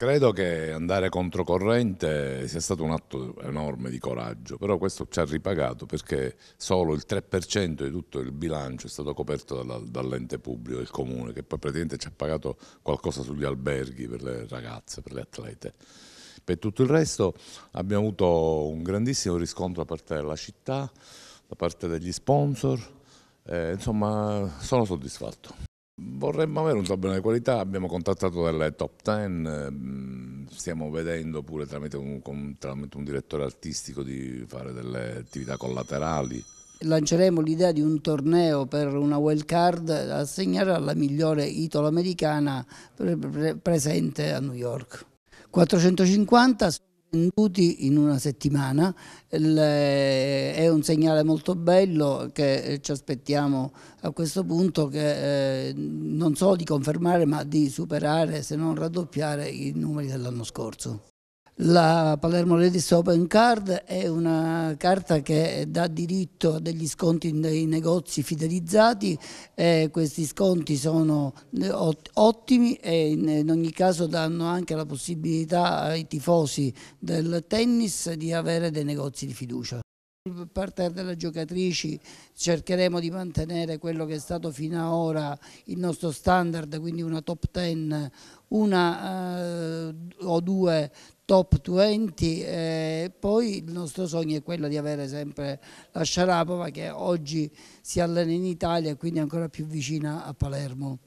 Credo che andare controcorrente sia stato un atto enorme di coraggio, però questo ci ha ripagato perché solo il 3% di tutto il bilancio è stato coperto dall'ente pubblico il comune, che poi praticamente ci ha pagato qualcosa sugli alberghi per le ragazze, per le atlete. Per tutto il resto abbiamo avuto un grandissimo riscontro da parte della città, da parte degli sponsor, eh, insomma sono soddisfatto vorremmo avere un tabellone di qualità, abbiamo contattato delle top ten, mm, stiamo vedendo pure tramite un, tramite un direttore artistico di fare delle attività collaterali lanceremo l'idea di un torneo per una wild card da assegnare alla migliore italo-americana presente a New York. 450 venduti in una settimana, Le, eh, è un segnale molto bello che eh, ci aspettiamo a questo punto che eh, non solo di confermare ma di superare se non raddoppiare i numeri dell'anno scorso. La Palermo Ladies Open Card è una carta che dà diritto a degli sconti nei negozi fidelizzati e questi sconti sono eh, ottimi e in ogni caso danno anche la possibilità ai tifosi del tennis di avere dei negozi di fiducia. Da parte delle giocatrici cercheremo di mantenere quello che è stato fino ad ora il nostro standard, quindi una top 10, una eh, o due top 20 e eh, poi il nostro sogno è quello di avere sempre la Sharapova che oggi si allena in Italia e quindi ancora più vicina a Palermo.